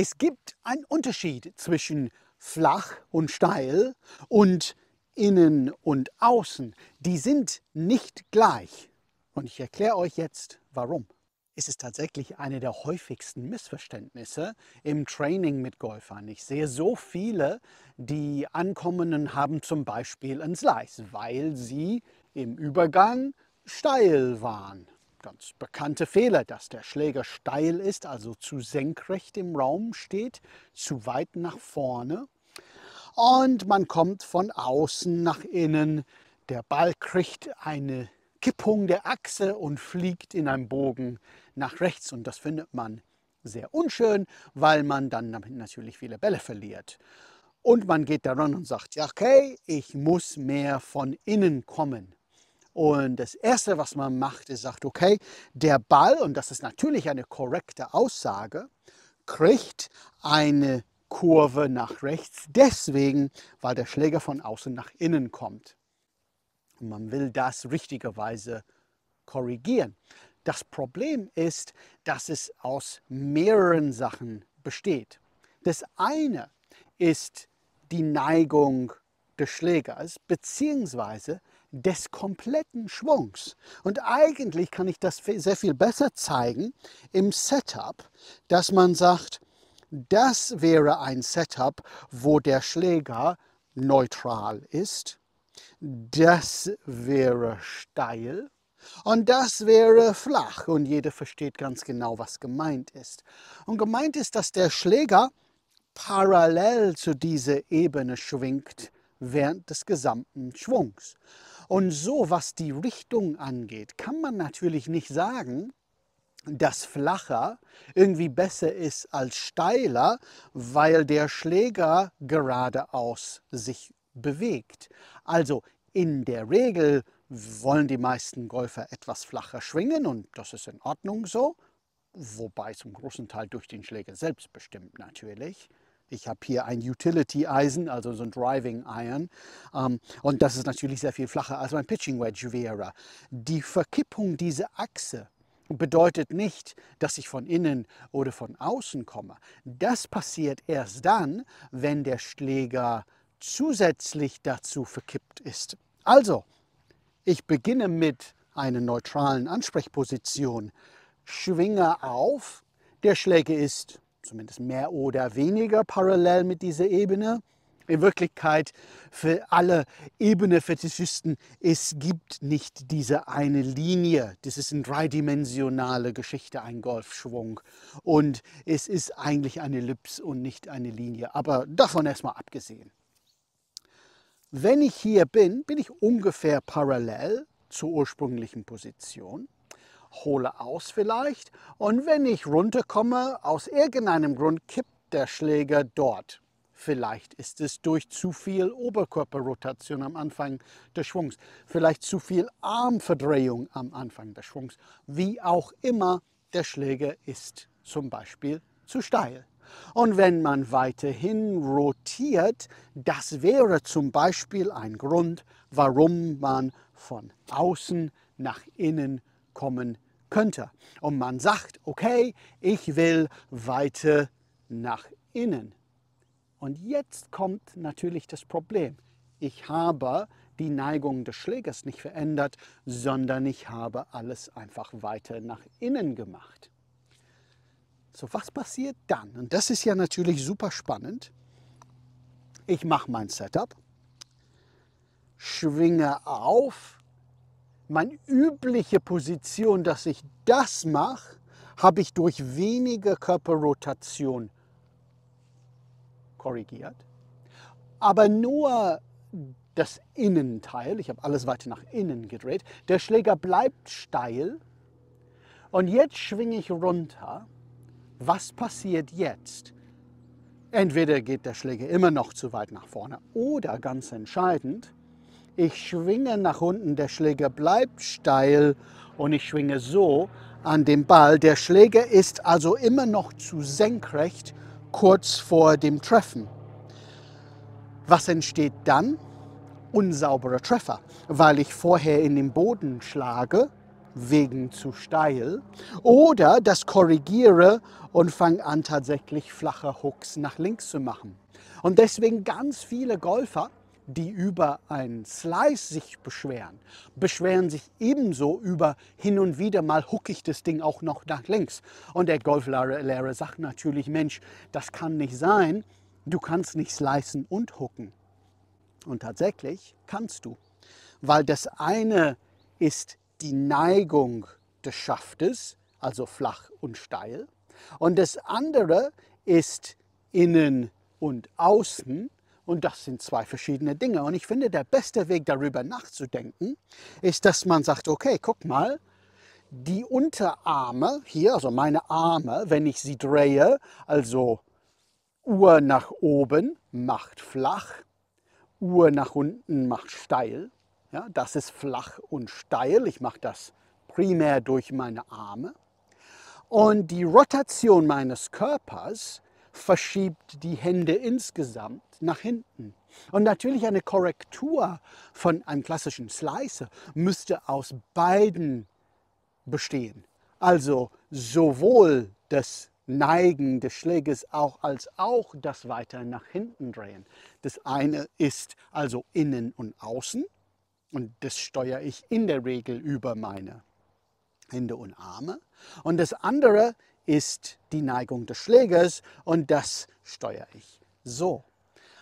Es gibt einen Unterschied zwischen flach und steil und innen und außen. Die sind nicht gleich. Und ich erkläre euch jetzt warum. Es ist tatsächlich eine der häufigsten Missverständnisse im Training mit Golfern. Ich sehe so viele, die Ankommenden haben zum Beispiel einen Slice, weil sie im Übergang steil waren ganz bekannte Fehler, dass der Schläger steil ist, also zu senkrecht im Raum steht, zu weit nach vorne. Und man kommt von außen nach innen. Der Ball kriegt eine Kippung der Achse und fliegt in einem Bogen nach rechts. Und das findet man sehr unschön, weil man dann damit natürlich viele Bälle verliert. Und man geht daran und sagt, ja, okay, ich muss mehr von innen kommen. Und das Erste, was man macht, ist, sagt, okay, der Ball, und das ist natürlich eine korrekte Aussage, kriegt eine Kurve nach rechts, deswegen, weil der Schläger von außen nach innen kommt. Und man will das richtigerweise korrigieren. Das Problem ist, dass es aus mehreren Sachen besteht. Das eine ist die Neigung des Schlägers, beziehungsweise des kompletten Schwungs. Und eigentlich kann ich das sehr viel besser zeigen im Setup, dass man sagt, das wäre ein Setup, wo der Schläger neutral ist. Das wäre steil und das wäre flach. Und jeder versteht ganz genau, was gemeint ist. Und gemeint ist, dass der Schläger parallel zu dieser Ebene schwingt während des gesamten Schwungs. Und so, was die Richtung angeht, kann man natürlich nicht sagen, dass flacher irgendwie besser ist als steiler, weil der Schläger geradeaus sich bewegt. Also in der Regel wollen die meisten Golfer etwas flacher schwingen und das ist in Ordnung so, wobei zum großen Teil durch den Schläger selbst bestimmt natürlich. Ich habe hier ein Utility-Eisen, also so ein Driving Iron. Ähm, und das ist natürlich sehr viel flacher als mein Pitching Wedge wäre. Die Verkippung dieser Achse bedeutet nicht, dass ich von innen oder von außen komme. Das passiert erst dann, wenn der Schläger zusätzlich dazu verkippt ist. Also, ich beginne mit einer neutralen Ansprechposition, schwinge auf, der Schläger ist zumindest mehr oder weniger parallel mit dieser Ebene. In Wirklichkeit für alle Ebene-Fetischisten, es gibt nicht diese eine Linie. Das ist eine dreidimensionale Geschichte, ein Golfschwung. Und es ist eigentlich eine Lips und nicht eine Linie. Aber davon erstmal abgesehen. Wenn ich hier bin, bin ich ungefähr parallel zur ursprünglichen Position hole aus vielleicht und wenn ich runterkomme, aus irgendeinem Grund kippt der Schläger dort. Vielleicht ist es durch zu viel Oberkörperrotation am Anfang des Schwungs, vielleicht zu viel Armverdrehung am Anfang des Schwungs. Wie auch immer, der Schläger ist zum Beispiel zu steil. Und wenn man weiterhin rotiert, das wäre zum Beispiel ein Grund, warum man von außen nach innen kommen könnte. Und man sagt, okay, ich will weiter nach innen. Und jetzt kommt natürlich das Problem. Ich habe die Neigung des Schlägers nicht verändert, sondern ich habe alles einfach weiter nach innen gemacht. So, was passiert dann? Und das ist ja natürlich super spannend. Ich mache mein Setup, schwinge auf meine übliche Position, dass ich das mache, habe ich durch weniger Körperrotation korrigiert. Aber nur das Innenteil, ich habe alles weiter nach innen gedreht, der Schläger bleibt steil und jetzt schwinge ich runter. Was passiert jetzt? Entweder geht der Schläger immer noch zu weit nach vorne oder ganz entscheidend, ich schwinge nach unten, der Schläger bleibt steil und ich schwinge so an den Ball. Der Schläger ist also immer noch zu senkrecht kurz vor dem Treffen. Was entsteht dann? Unsauberer Treffer, weil ich vorher in den Boden schlage wegen zu steil oder das korrigiere und fange an tatsächlich flache Hooks nach links zu machen. Und deswegen ganz viele Golfer die über einen Slice sich beschweren, beschweren sich ebenso über hin und wieder mal hucke ich das Ding auch noch nach links. Und der Golflehrer sagt natürlich, Mensch, das kann nicht sein, du kannst nicht slicen und hucken. Und tatsächlich kannst du, weil das eine ist die Neigung des Schaftes, also flach und steil, und das andere ist innen und außen, und das sind zwei verschiedene Dinge. Und ich finde, der beste Weg darüber nachzudenken, ist, dass man sagt, okay, guck mal, die Unterarme hier, also meine Arme, wenn ich sie drehe, also Uhr nach oben macht flach, Uhr nach unten macht steil. Ja, das ist flach und steil. Ich mache das primär durch meine Arme. Und die Rotation meines Körpers verschiebt die Hände insgesamt nach hinten. Und natürlich eine Korrektur von einem klassischen Slicer müsste aus beiden bestehen. Also sowohl das Neigen des Schläges auch als auch das weiter nach hinten drehen. Das eine ist also innen und außen und das steuere ich in der Regel über meine Hände und Arme. Und das andere ist die Neigung des Schlägers und das steuere ich so.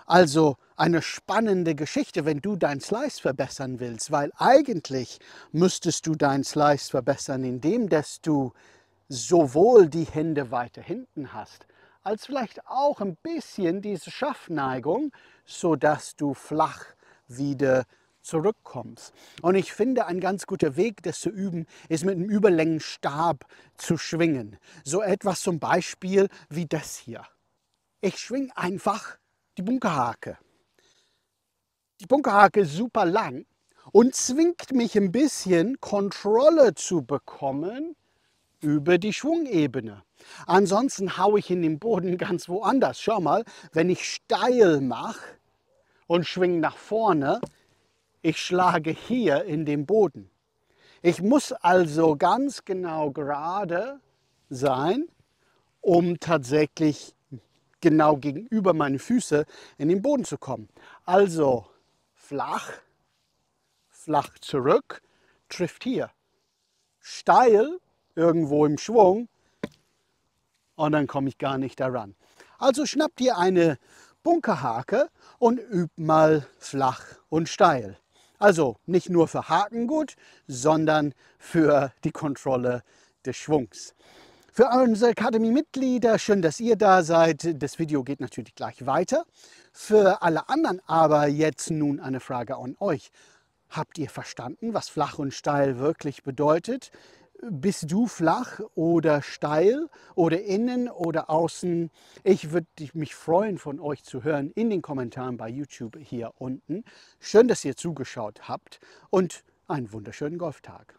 Also eine spannende Geschichte, wenn du dein Slice verbessern willst, weil eigentlich müsstest du dein Slice verbessern, indem dass du sowohl die Hände weiter hinten hast, als vielleicht auch ein bisschen diese Schaffneigung, sodass du flach wieder zurückkommst. Und ich finde, ein ganz guter Weg, das zu üben, ist mit einem Überlängenstab zu schwingen. So etwas zum Beispiel wie das hier. Ich schwinge einfach die Bunkerhake. Die Bunkerhake ist super lang und zwingt mich ein bisschen Kontrolle zu bekommen über die Schwungebene. Ansonsten haue ich in den Boden ganz woanders. Schau mal, wenn ich steil mache und schwinge nach vorne, ich schlage hier in den Boden. Ich muss also ganz genau gerade sein, um tatsächlich genau gegenüber meine Füße in den Boden zu kommen. Also flach, flach zurück, trifft hier. Steil, irgendwo im Schwung, und dann komme ich gar nicht daran. Also schnapp dir eine Bunkerhake und üb mal flach und steil. Also nicht nur für Haken gut, sondern für die Kontrolle des Schwungs. Für unsere Akademie-Mitglieder, schön, dass ihr da seid. Das Video geht natürlich gleich weiter. Für alle anderen aber jetzt nun eine Frage an euch. Habt ihr verstanden, was flach und steil wirklich bedeutet? bist du flach oder steil oder innen oder außen? Ich würde mich freuen, von euch zu hören in den Kommentaren bei YouTube hier unten. Schön, dass ihr zugeschaut habt und einen wunderschönen Golftag.